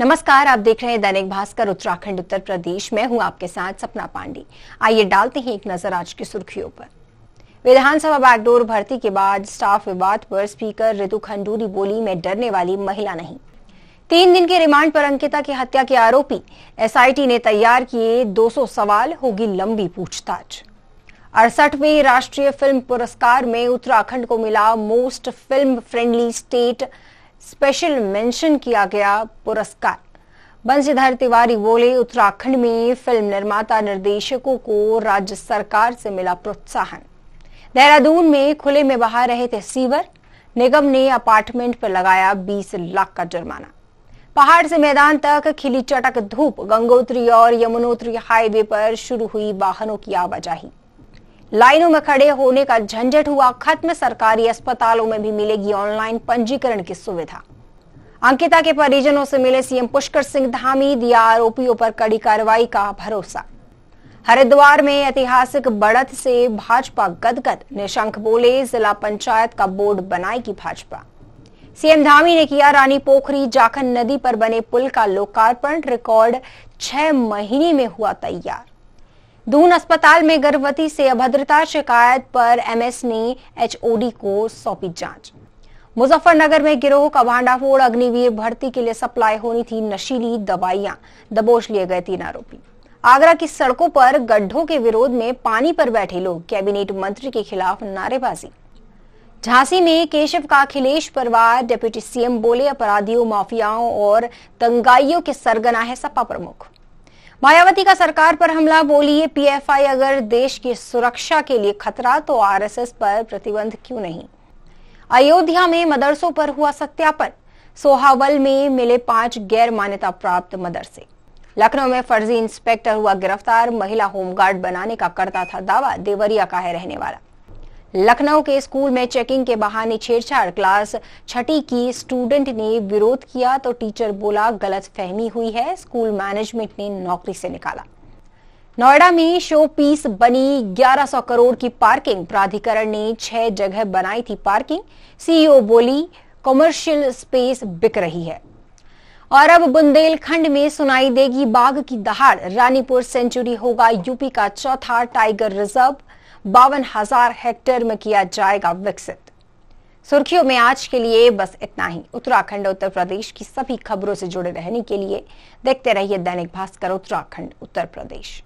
नमस्कार आप देख रहे हैं दैनिक भास्कर उत्तराखंड उत्तर प्रदेश मैं हूं आपके साथ सपना पांडे आइए डालते हैं एक नजर आज की सुर्खियों पर विधानसभा बैकडोर भर्ती के बाद स्टाफ विवाद पर स्पीकर ऋतु खंडूरी बोली मैं डरने वाली महिला नहीं तीन दिन के रिमांड पर अंकिता की हत्या के आरोपी एसआईटी ने तैयार किए 200 सवाल होगी लंबी पूछताछ अड़सठवी राष्ट्रीय फिल्म पुरस्कार में उत्तराखंड को मिला most film friendly state special mention किया गया पुरस्कार बंशीधर तिवारी बोले उत्तराखंड में फिल्म निर्माता निर्देशकों को राज्य सरकार से मिला प्रोत्साहन देहरादून में खुले में बहा रहे थे सीवर निगम ने अपार्टमेंट पर लगाया 20 लाख का जुर्माना पहाड़ से मैदान तक खिली चटक धूप गंगोत्री और यमुनोत्री हाईवे पर शुरू हुई वाहनों की आवाजाही लाइनों में खड़े होने का झंझट हुआ खत्म सरकारी अस्पतालों में भी मिलेगी ऑनलाइन पंजीकरण की सुविधा अंकिता के परिजनों से मिले सीएम पुष्कर सिंह धामी दिया आरोपियों पर कड़ी कार्रवाई का भरोसा हरिद्वार में ऐतिहासिक बढ़त से भाजपा गदगद निशंक बोले जिला पंचायत का बोर्ड बनाएगी भाजपा सीएम धामी ने किया रानी पोखरी जाखन नदी पर बने पुल का लोकार्पण रिकॉर्ड छह महीने में हुआ तैयार दून अस्पताल में गर्भवती से अभद्रता शिकायत पर एमएस ने एचओडी को सौंपी जांच मुजफ्फरनगर में गिरोह का भांडाफोड़ अग्निवीर भर्ती के लिए सप्लाई होनी थी नशीली दवाइयां दबोच लिए गए तीन आरोपी आगरा की सड़कों पर गड्ढों के विरोध में पानी पर बैठे लोग कैबिनेट मंत्री के खिलाफ नारेबाजी झांसी में केशव का अखिलेश परिवार डिप्टी सीएम बोले अपराधियों माफियाओं और दंगाइयों के सरगना है सपा प्रमुख मायावती का सरकार पर हमला बोलिए पीएफआई अगर देश की सुरक्षा के लिए खतरा तो आरएसएस पर प्रतिबंध क्यों नहीं अयोध्या में मदरसों पर हुआ सत्यापन सोहावल में मिले पांच गैर मान्यता प्राप्त मदरसे लखनऊ में फर्जी इंस्पेक्टर हुआ गिरफ्तार महिला होमगार्ड बनाने का करता था दावा देवरिया का है रहने वाला लखनऊ के स्कूल में चेकिंग के बहाने छेड़छाड़ क्लास छठी की स्टूडेंट ने विरोध किया तो टीचर बोला गलत फहमी हुई है स्कूल मैनेजमेंट ने नौकरी से निकाला नोएडा में शो पीस बनी 1100 करोड़ की पार्किंग प्राधिकरण ने छह जगह बनाई थी पार्किंग सीईओ बोली कॉमर्शियल स्पेस बिक रही है और अब बुंदेलखंड में सुनाई देगी बाघ की दहाड़ रानीपुर सेंचुरी होगा यूपी का चौथा टाइगर रिजर्व बावन हजार हेक्टेयर में किया जाएगा विकसित सुर्खियों में आज के लिए बस इतना ही उत्तराखंड उत्तर प्रदेश की सभी खबरों से जुड़े रहने के लिए देखते रहिए दैनिक भास्कर उत्तराखंड उत्तर प्रदेश